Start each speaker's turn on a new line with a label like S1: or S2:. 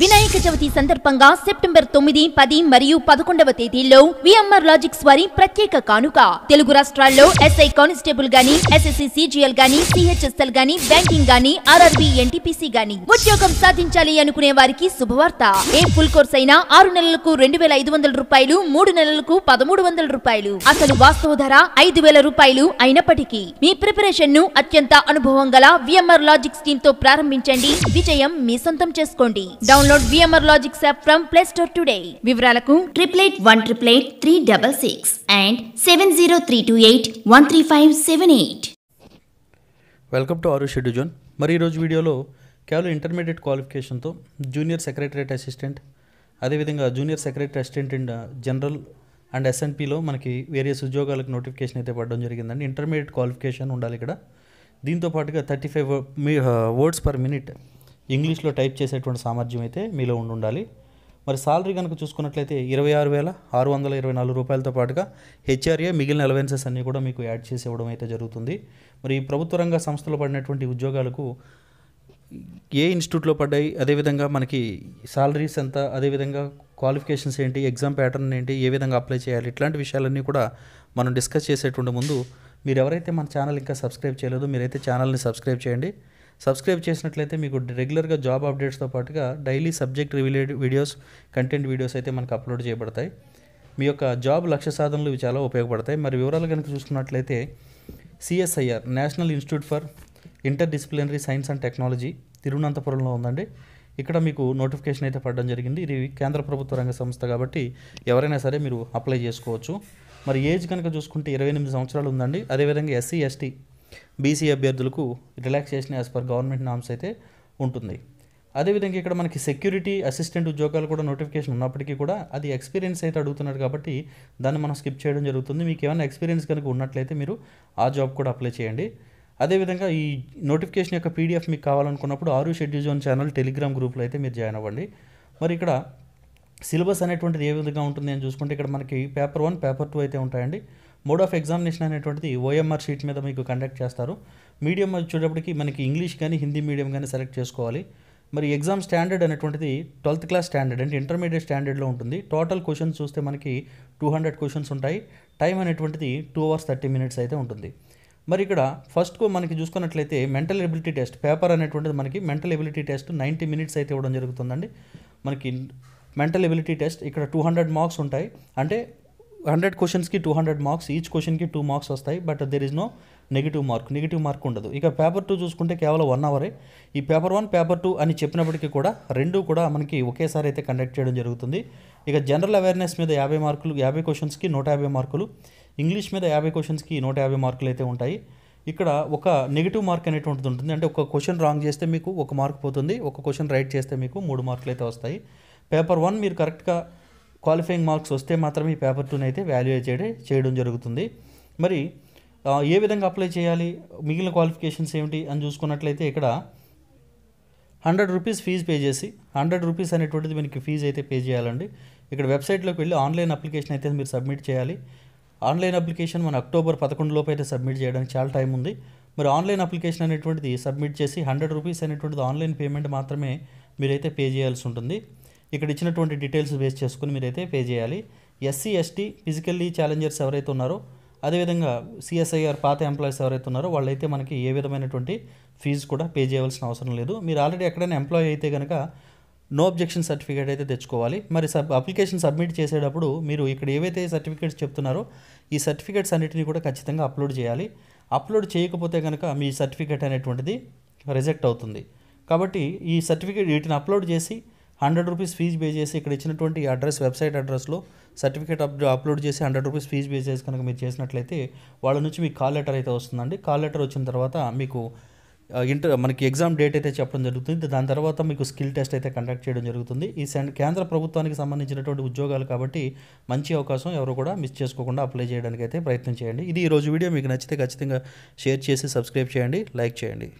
S1: వినాయక చవితి సందర్భంగా సెప్టెంబర్ తొమ్మిది పది మరియు పదకొండవ తేదీల్లో విఎంఆర్ లాజిక్స్ వారి ప్రత్యేక కానుక తెలుగు రాష్ట్రాల్లో ఎస్ఐ కానిస్టేబుల్ గాని ఎస్ఎస్సి సిజిఎల్ గాని సిహెచ్ఎస్ఎల్ గాని బ్యాంకింగ్ గాని ఆర్ఆర్బి ఎన్టీపీసీ గాని ఉద్యోగం సాధించాలి అనుకునే వారికి శుభవార్త ఏ ఫుల్ కోర్స్ అయినా ఆరు నెలలకు రెండు వేల ఐదు వందల రూపాయలు మూడు నెలలకు పదమూడు వందల రూపాయలు అసలు వాస్తవ ధర ఐదు వేల రూపాయలు అయినప్పటికీ మీ ప్రిపరేషన్ ను అత్యంత అనుభవం గల విఎంఆర్ లాజిక్స్ టీమ్ తో ప్రారంభించండి విజయం మీ సొంతం చేసుకోండి download VMR logic app from Play Store today వివరాలకు triple eight one triple eight three double six and seven zero three two eight one three five seven eight
S2: welcome to our షెడ్యూ zone మరి ఈరోజు వీడియోలో కేవలం intermediate క్వాలిఫికేషన్తో junior secretariat assistant అదేవిధంగా junior secretary assistant and general and ఎస్ఎన్పిలో మనకి various ఉద్యోగాలకు నోటిఫికేషన్ అయితే పడడం జరిగిందండి ఇంటర్మీడియట్ క్వాలిఫికేషన్ ఉండాలి ఇక్కడ దీంతో పాటుగా thirty five words per minute ఇంగ్లీష్లో టైప్ చేసేటువంటి సామర్థ్యం అయితే మీలో ఉండి ఉండాలి మరి సాలరీ కనుక చూసుకున్నట్లయితే ఇరవై ఆరు వేల ఆరు వందల ఇరవై నాలుగు రూపాయలతో పాటుగా హెచ్ఆర్ఏ మిగిలిన అలవెన్సెస్ అన్నీ కూడా మీకు యాడ్ చేసి ఇవ్వడం అయితే జరుగుతుంది మరి ప్రభుత్వ రంగ సంస్థలు పడినటువంటి ఉద్యోగాలకు ఏ ఇన్స్టిట్యూట్లో పడ్డాయి అదేవిధంగా మనకి సాలరీస్ ఎంత అదేవిధంగా క్వాలిఫికేషన్స్ ఏంటి ఎగ్జామ్ ప్యాటర్న్ ఏంటి ఏ విధంగా అప్లై చేయాలి ఇట్లాంటి విషయాలన్నీ కూడా మనం డిస్కస్ చేసేటువంటి ముందు మీరు ఎవరైతే మన ఛానల్ ఇంకా సబ్స్క్రైబ్ చేయలేదో మీరైతే ఛానల్ని సబ్స్క్రైబ్ చేయండి సబ్స్క్రైబ్ చేసినట్లయితే మీకు రెగ్యులర్గా జాబ్ అప్డేట్స్తో పాటుగా daily subject related videos content videos అయితే మనకు అప్లోడ్ చేయబడతాయి మీ యొక్క జాబ్ లక్ష్య సాధనలు చాలా ఉపయోగపడతాయి మరి వివరాలు కనుక చూసుకున్నట్లయితే CSIR National Institute for interdisciplinary science and technology తిరువనంతపురంలో ఉందండి ఇక్కడ మీకు నోటిఫికేషన్ అయితే పడడం జరిగింది ఇది కేంద్ర ప్రభుత్వ రంగ సంస్థ కాబట్టి ఎవరైనా సరే మీరు అప్లై చేసుకోవచ్చు మరి ఏజ్ కనుక చూసుకుంటే ఇరవై ఎనిమిది సంవత్సరాలు ఉందండి అదేవిధంగా ఎస్సీ ఎస్టీ బీసీ అభ్యర్థులకు relaxation as per government norms అయితే ఉంటుంది అదేవిధంగా ఇక్కడ మనకి సెక్యూరిటీ అసిస్టెంట్ ఉద్యోగాలు కూడా నోటిఫికేషన్ ఉన్నప్పటికీ కూడా అది ఎక్స్పీరియన్స్ అయితే అడుగుతున్నారు కాబట్టి దాన్ని మనం స్కిప్ చేయడం జరుగుతుంది మీకు ఏమైనా ఎక్స్పీరియన్స్ కనుక ఉన్నట్లయితే మీరు ఆ జాబ్ కూడా అప్లై చేయండి అదేవిధంగా ఈ నోటిఫికేషన్ యొక్క పీడిఎఫ్ మీకు కావాలనుకున్నప్పుడు ఆరు షెడ్యూల్ జోన్ ఛానల్ టెలిగ్రామ్ గ్రూప్లో అయితే మీరు జాయిన్ అవ్వండి మరి ఇక్కడ సిలబస్ అనేటువంటిది ఏ విధంగా ఉంటుంది అని చూసుకుంటే ఇక్కడ మనకి పేపర్ వన్ పేపర్ టూ అయితే ఉంటాయండి మోడ్ ఆఫ్ ఎగ్జామినేషన్ అనేటువంటిది ఓఎంఆర్ షీట్ మీద మీకు కండక్ట్ చేస్తారు మీడియం వచ్చేటప్పటికి మనకి ఇంగ్లీష్ కానీ హిందీ మీడియం కానీ సెలెక్ట్ చేసుకోవాలి మరి ఎగ్జామ్ స్టాండర్డ్ అనేటువంటిది ట్వెల్త్ క్లాస్ స్టాండర్డ్ అంటే ఇంటర్మీడియట్ స్టాండర్డ్లో ఉంటుంది టోటల్ క్వశ్చన్స్ చూస్తే మనకి టూ హండ్రెడ్ క్వశ్చన్స్ ఉంటాయి టైం అనేటువంటిది టూ అవర్స్ థర్టీ మినిట్స్ అయితే ఉంటుంది మరి ఇక్కడ ఫస్ట్ మనకి చూసుకున్నట్లయితే మెంటల్ ఎబిలిటీ టెస్ట్ పేపర్ అనేటువంటిది మనకి mental ability test ninety minutes అయితే ఇవ్వడం జరుగుతుందండి మనకి మెంటల్ ఎబిలిటీ టెస్ట్ ఇక్కడ టూ హండ్రెడ్ మార్క్స్ ఉంటాయి అంటే హండ్రెడ్ క్వశ్చన్స్కి టూ హండ్రెడ్ మార్క్స్ ఈచ్ క్వశ్చన్కి టూ మార్క్స్ వస్తాయి but there is no negative mark negative mark ఉండదు ఇక పేపర్ టూ చూసుకుంటే కేవలం వన్ అవరే ఈ పేపర్ వన్ పేపర్ టూ అని చెప్పినప్పటికీ కూడా రెండు కూడా మనకి ఒకేసారి అయితే కండక్ట్ చేయడం జరుగుతుంది ఇక జనరల్ అవేర్నెస్ మీద యాభై మార్కులు యాభై క్వశ్చన్స్కి నూట యాభై మార్కులు ఇంగ్లీష్ మీద యాభై క్వశ్చన్స్కి నూట యాభై మార్కులు అయితే ఉంటాయి ఇక్కడ ఒక నెగిటివ్ మార్క్ అనేటువంటిది ఉంటుంది అంటే ఒక క్వశ్చన్ రాంగ్ చేస్తే మీకు ఒక మార్క్ పోతుంది ఒక క్వశ్చన్ రైట్ చేస్తే మీకు మూడు మార్కులు అయితే వస్తాయి పేపర్ వన్ మీరు కరెక్ట్గా క్వాలిఫైయింగ్ మార్క్స్ వస్తే మాత్రమే ఈ పేపర్ టూని అయితే వాల్యూ చేయడం చేయడం జరుగుతుంది మరి ఏ విధంగా అప్లై చేయాలి మిగిలిన క్వాలిఫికేషన్స్ ఏమిటి అని చూసుకున్నట్లయితే ఇక్కడ హండ్రెడ్ రూపీస్ ఫీజు పే చేసి హండ్రెడ్ రూపీస్ అనేటువంటిది మీకు ఫీజు అయితే పే చేయాలండి ఇక్కడ వెబ్సైట్లోకి వెళ్ళి ఆన్లైన్ అప్లికేషన్ అయితే మీరు సబ్మిట్ చేయాలి ఆన్లైన్ అప్లికేషన్ మన అక్టోబర్ పదకొండులోపు అయితే సబ్మిట్ చేయడానికి చాలా టైం ఉంది మరి ఆన్లైన్ అప్లికేషన్ అనేటువంటిది సబ్మిట్ చేసి హండ్రెడ్ రూపీస్ అనేటువంటిది ఆన్లైన్ పేమెంట్ మాత్రమే మీరైతే పే చేయాల్సి ఉంటుంది ఇక్కడ ఇచ్చినటువంటి డీటెయిల్స్ బేస్ చేసుకుని మీరైతే పే చేయాలి ఎస్సీ ఎస్టీ ఫిజికల్లీ ఛాలెంజర్స్ ఎవరైతే ఉన్నారో అదేవిధంగా సిఎస్ఐఆర్ పాత ఎంప్లాయీస్ ఎవరైతే ఉన్నారో వాళ్ళైతే మనకి ఏ విధమైనటువంటి ఫీజు కూడా పే చేయవలసిన అవసరం లేదు మీరు ఆల్రెడీ ఎక్కడైనా ఎంప్లాయ్ అయితే కనుక నో అబ్జెక్షన్ సర్టిఫికేట్ అయితే తెచ్చుకోవాలి మరి సబ్ అప్లికేషన్ సబ్మిట్ చేసేటప్పుడు మీరు ఇక్కడ ఏవైతే సర్టిఫికేట్స్ చెప్తున్నారో ఈ సర్టిఫికేట్స్ అన్నిటిని కూడా ఖచ్చితంగా అప్లోడ్ చేయాలి అప్లోడ్ చేయకపోతే కనుక మీ సర్టిఫికేట్ అనేటువంటిది రిజెక్ట్ అవుతుంది కాబట్టి ఈ సర్టిఫికేట్ వీటిని అప్లోడ్ చేసి హండ్రెడ్ రూపీస్ ఫీజు పే చేసి ఇక్కడ ఇచ్చినటువంటి అడ్రస్ వెబ్సైట్ అడ్రస్లో సర్టిఫికేట్ అప్ అప్లోడ్ చేసి హండ్రెడ్ రూపీస్ ఫీజు పే చేసి కనుక మీరు చేసినట్లయితే వాళ్ళ నుంచి మీకు కాల్ లెటర్ అయితే వస్తుందండి కాల్ లెటర్ వచ్చిన తర్వాత మీకు ఇంటర్ మనకి ఎగ్జామ్ డేట్ అయితే చెప్పడం జరుగుతుంది దాని తర్వాత మీకు స్కిల్ టెస్ట్ అయితే కండక్ట్ చేయడం జరుగుతుంది ఈ కేంద్ర ప్రభుత్వానికి సంబంధించినటువంటి ఉద్యోగాలు కాబట్టి మంచి అవకాశం ఎవరు కూడా మిస్ చేసుకోకుండా అప్లై చేయడానికి అయితే ప్రయత్నం చేయండి ఇది ఈరోజు వీడియో మీకు నచ్చితే ఖచ్చితంగా షేర్ చేసి సబ్స్క్రైబ్ చేయండి లైక్ చేయండి